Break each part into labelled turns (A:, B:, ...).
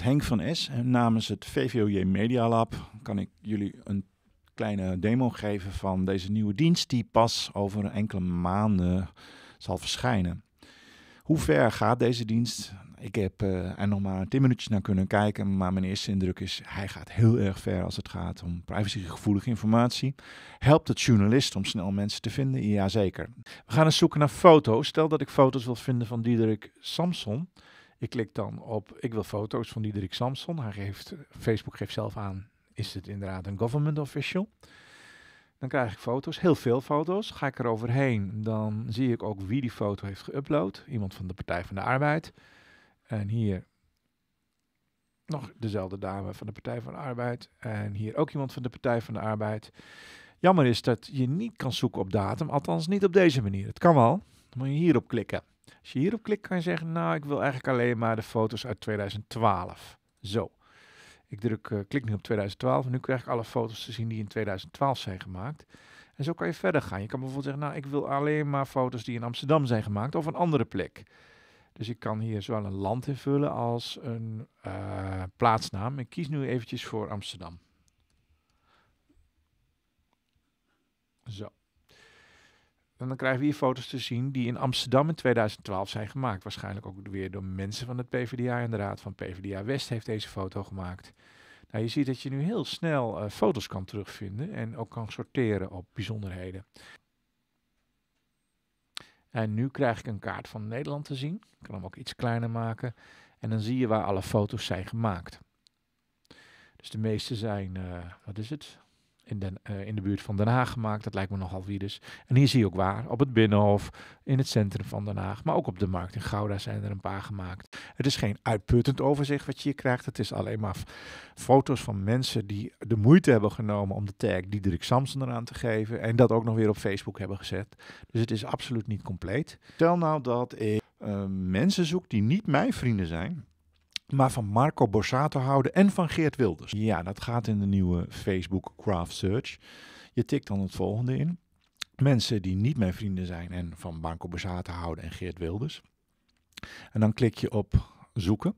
A: namens Henk van S en namens het VVOJ Media Lab kan ik jullie een kleine demo geven van deze nieuwe dienst die pas over enkele maanden zal verschijnen. Hoe ver gaat deze dienst? Ik heb uh, er nog maar 10 minuutjes naar kunnen kijken, maar mijn eerste indruk is, hij gaat heel erg ver als het gaat om privacygevoelige informatie. Helpt het journalist om snel mensen te vinden? Jazeker. We gaan eens zoeken naar foto's. Stel dat ik foto's wil vinden van Diederik Samson. Je klikt dan op, ik wil foto's van Diederik Samson. Hij geeft, Facebook geeft zelf aan, is het inderdaad een government official? Dan krijg ik foto's, heel veel foto's. Ga ik er overheen, dan zie ik ook wie die foto heeft geüpload. Iemand van de Partij van de Arbeid. En hier nog dezelfde dame van de Partij van de Arbeid. En hier ook iemand van de Partij van de Arbeid. Jammer is dat je niet kan zoeken op datum, althans niet op deze manier. Het kan wel, dan moet je hierop klikken. Als je hierop klikt, kan je zeggen, nou, ik wil eigenlijk alleen maar de foto's uit 2012. Zo. Ik druk, eh, klik nu op 2012 en nu krijg ik alle foto's te zien die in 2012 zijn gemaakt. En zo kan je verder gaan. Je kan bijvoorbeeld zeggen, nou, ik wil alleen maar foto's die in Amsterdam zijn gemaakt of een andere plek. Dus ik kan hier zowel een land invullen als een eh, plaatsnaam. Ik kies nu eventjes voor Amsterdam. Zo. En dan krijgen we hier foto's te zien die in Amsterdam in 2012 zijn gemaakt. Waarschijnlijk ook weer door mensen van het PvdA en de Raad van PvdA West heeft deze foto gemaakt. Nou, je ziet dat je nu heel snel eh, foto's kan terugvinden en ook kan sorteren op bijzonderheden. En nu krijg ik een kaart van Nederland te zien. Ik kan hem ook iets kleiner maken. En dan zie je waar alle foto's zijn gemaakt. Dus de meeste zijn, eh, wat is het? in, Den, eh, in de buurt van Den Haag gemaakt. Dat lijkt me nogal wie dus. En hier zie je ook waar, op het Binnenhof, in het centrum van Den Haag, maar ook op de markt in Gouda zijn er een paar gemaakt. Het is geen uitputtend overzicht wat je hier krijgt. Het is alleen maar foto's van mensen die de moeite hebben genomen om de tag Diederik Samson eraan te geven en dat ook nog weer op Facebook hebben gezet. Dus het is absoluut niet compleet. Stel nou dat ik eh, mensen zoek die niet mijn vrienden zijn, maar van Marco Borsato houden en van Geert Wilders. Ja, dat gaat in de nieuwe Facebook Craft Search. Je tikt dan het volgende in. Mensen die niet mijn vrienden zijn en van Marco Borsato houden en Geert Wilders. En dan klik je op zoeken.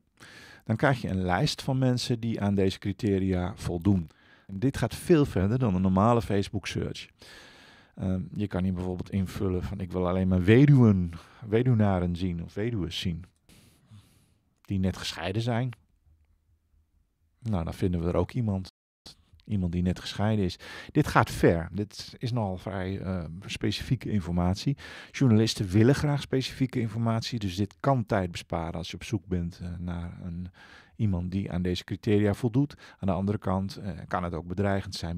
A: Dan krijg je een lijst van mensen die aan deze criteria voldoen. En dit gaat veel verder dan een normale Facebook search. Ehm, je kan hier bijvoorbeeld invullen van ik wil alleen maar weduwen, weduwnaren zien of weduwen zien die net gescheiden zijn. Nou, dan vinden we er ook iemand. Iemand die net gescheiden is. Dit gaat ver. Dit is nogal vrij eh, specifieke informatie. Journalisten willen graag specifieke informatie. Dus dit kan tijd besparen als je op zoek bent eh, naar een, iemand die aan deze criteria voldoet. Aan de andere kant eh, kan het ook bedreigend zijn.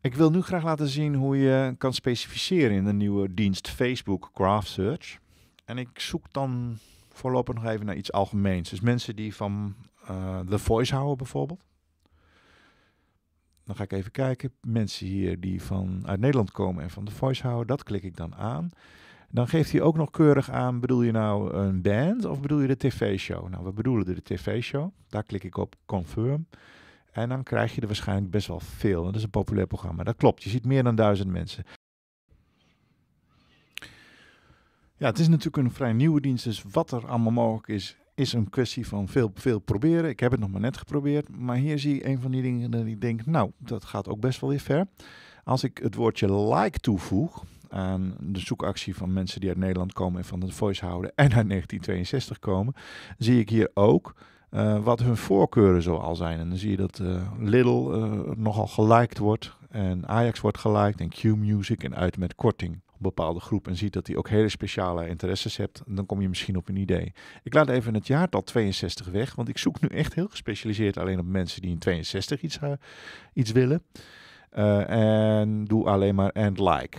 A: Ik wil nu graag laten zien hoe je kan specificeren in de nieuwe dienst Facebook Craft Search. En ik zoek dan voorlopig nog even naar iets algemeens. Dus mensen die van uh, The Voice houden bijvoorbeeld. Dan ga ik even kijken. Mensen hier die van, uit Nederland komen en van The Voice houden, dat klik ik dan aan. Dan geeft hij ook nog keurig aan, bedoel je nou een band of bedoel je de tv-show? Nou, we bedoelen de tv-show. Daar klik ik op confirm. En dan krijg je er waarschijnlijk best wel veel. dat is een populair programma. Dat klopt, je ziet meer dan duizend mensen. Ja, het is natuurlijk een vrij nieuwe dienst, dus wat er allemaal mogelijk is, is een kwestie van veel, veel proberen. Ik heb het nog maar net geprobeerd, maar hier zie ik een van die dingen dat ik denk, nou, dat gaat ook best wel weer ver. Als ik het woordje like toevoeg aan de zoekactie van mensen die uit Nederland komen en van de voice houden en uit 1962 komen, zie ik hier ook eh, wat hun voorkeuren zoal zijn. En dan zie je dat uh, Lidl eh, nogal geliked wordt en Ajax wordt geliked en Q-Music en uit met korting bepaalde groep en ziet dat hij ook hele speciale interesses hebt, dan kom je misschien op een idee. Ik laat even het jaartal 62 weg, want ik zoek nu echt heel gespecialiseerd alleen op mensen die in 62 iets, eh, iets willen. Eh, en doe alleen maar and like.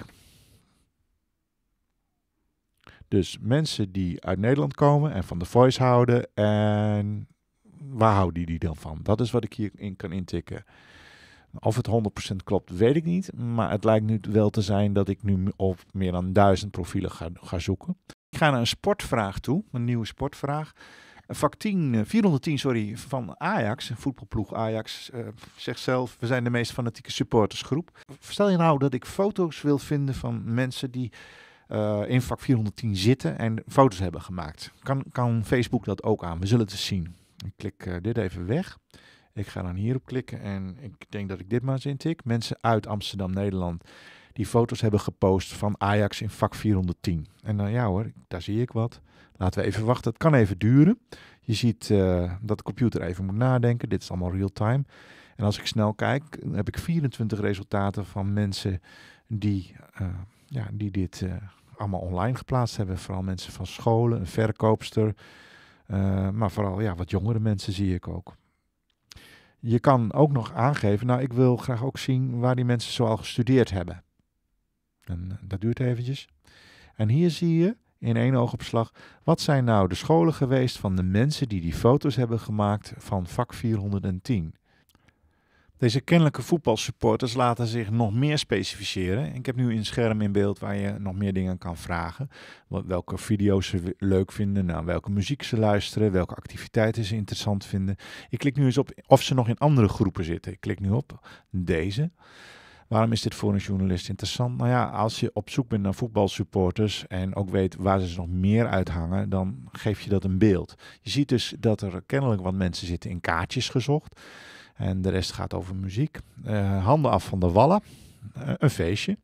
A: Dus mensen die uit Nederland komen en van de voice houden en waar houden die dan van? Dat is wat ik hierin kan intikken. Of het 100% klopt, weet ik niet. Maar het lijkt nu wel te zijn dat ik nu op meer dan duizend profielen ga, ga zoeken. Ik ga naar een sportvraag toe, een nieuwe sportvraag. Vak 10, 410 sorry, van Ajax, voetbalploeg Ajax, eh, zegt zelf: We zijn de meest fanatieke supportersgroep. Stel je nou dat ik foto's wil vinden van mensen die eh, in vak 410 zitten en foto's hebben gemaakt. Kan, kan Facebook dat ook aan? We zullen het eens zien. Ik klik eh, dit even weg. Ik ga dan hierop klikken en ik denk dat ik dit maar eens intik. Mensen uit Amsterdam, Nederland, die foto's hebben gepost van Ajax in vak 410. En dan eh, ja hoor, daar zie ik wat. Laten we even wachten. Het kan even duren. Je ziet eh, dat de computer even moet nadenken. Dit is allemaal real-time. En als ik snel kijk, dan heb ik 24 resultaten van mensen die, eh, ja, die dit allemaal online geplaatst hebben. Vooral mensen van scholen, een verkoopster. maar vooral ja, wat jongere mensen zie ik ook je kan ook nog aangeven, nou ik wil graag ook zien waar die mensen zoal gestudeerd hebben. En eh, dat duurt eventjes. En hier zie je in één oogopslag, wat zijn nou de scholen geweest van de mensen die die foto's hebben gemaakt van vak 410? Deze kennelijke voetbalsupporters laten zich nog meer specificeren. Ik heb nu een scherm in beeld waar je nog meer dingen kan vragen. Welke video's ze leuk vinden, naar welke muziek ze luisteren, welke activiteiten ze interessant vinden. Ik klik nu eens op of ze nog in andere groepen zitten. Ik klik nu op deze. Waarom is dit voor een journalist interessant? Nou ja, als je op zoek bent naar voetbalsupporters en ook weet waar ze nog meer uithangen, dan geef je dat een beeld. Je ziet dus dat er kennelijk wat mensen zitten in kaartjes gezocht. En de rest gaat over muziek. Eh, handen af van de wallen. Eh, een feestje.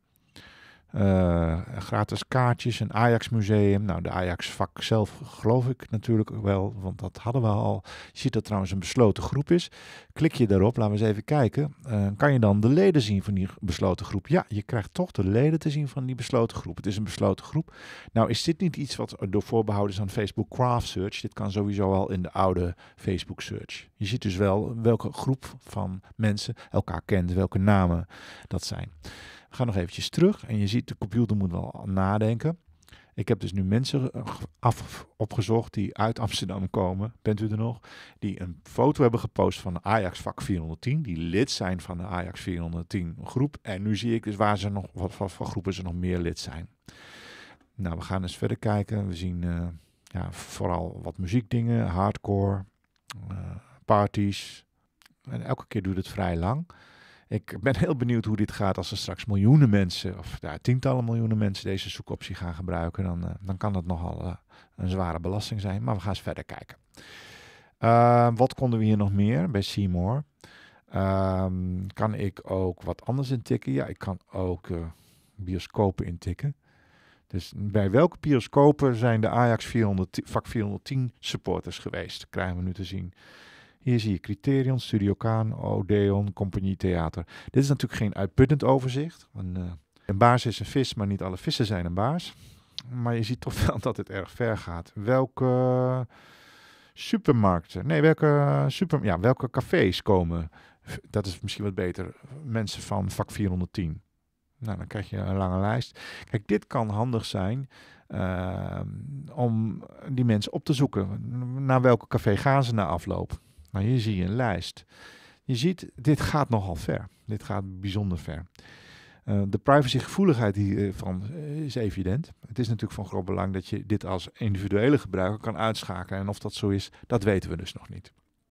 A: Eh, gratis kaartjes, een Ajax museum. Nou, de Ajax vak zelf geloof ik natuurlijk wel, want dat hadden we al. Je ziet dat trouwens een besloten groep is. Klik je daarop, laten we eens even kijken. Eh, kan je dan de leden zien van die besloten groep? Ja, je krijgt toch de leden te zien van die besloten groep. Het is een besloten groep. Nou, is dit niet iets wat door voorbehouden is aan Facebook Craft Search? Dit kan sowieso al in de oude Facebook Search. Je ziet dus wel welke groep van mensen elkaar kent, welke namen dat zijn. Ga nog eventjes terug en je ziet de computer moet wel nadenken. Ik heb dus nu mensen eh, af, opgezocht die uit Amsterdam komen, bent u er nog, die een foto hebben gepost van de Ajax vak 410, die lid zijn van de Ajax 410 groep. En nu zie ik dus waar ze nog, wat, van voor groepen ze nog meer lid zijn. Nou, we gaan eens verder kijken. We zien eh, ja, vooral wat muziekdingen, hardcore, eh, parties. En elke keer duurt het vrij lang. Ik ben heel benieuwd hoe dit gaat als er straks miljoenen mensen, of ja, tientallen miljoenen mensen, deze zoekoptie gaan gebruiken. Dan, eh, dan kan dat nogal eh, een zware belasting zijn. Maar we gaan eens verder kijken. Ehm, wat konden we hier nog meer bij Seymour? Ehm, kan ik ook wat anders intikken? Ja, ik kan ook eh, bioscopen intikken. Dus bij welke bioscopen zijn de Ajax 400, vak 410 supporters geweest? krijgen we nu te zien. Hier zie je Criterion, Studio Kaan, Odeon, Compagnie Theater. Dit is natuurlijk geen uitputtend overzicht. Eh, een, uh, een baars is een vis, maar niet alle vissen zijn een baas. Maar je ziet toch wel dat het erg ver gaat. Welke supermarkten, nee, welke, super, ja, welke cafés komen, dat is misschien wat beter, mensen van vak 410. Nou, dan krijg je een lange lijst. Kijk, dit kan handig zijn ehm, om die mensen op te zoeken. Naar welke café gaan ze na afloop? Maar hier zie je een lijst. Je ziet, dit gaat nogal ver. Dit gaat bijzonder ver. Eh, de privacygevoeligheid hiervan eh, eh, is evident. Het is natuurlijk van groot belang dat je dit als individuele gebruiker kan uitschakelen. En of dat zo is, dat weten we dus nog niet.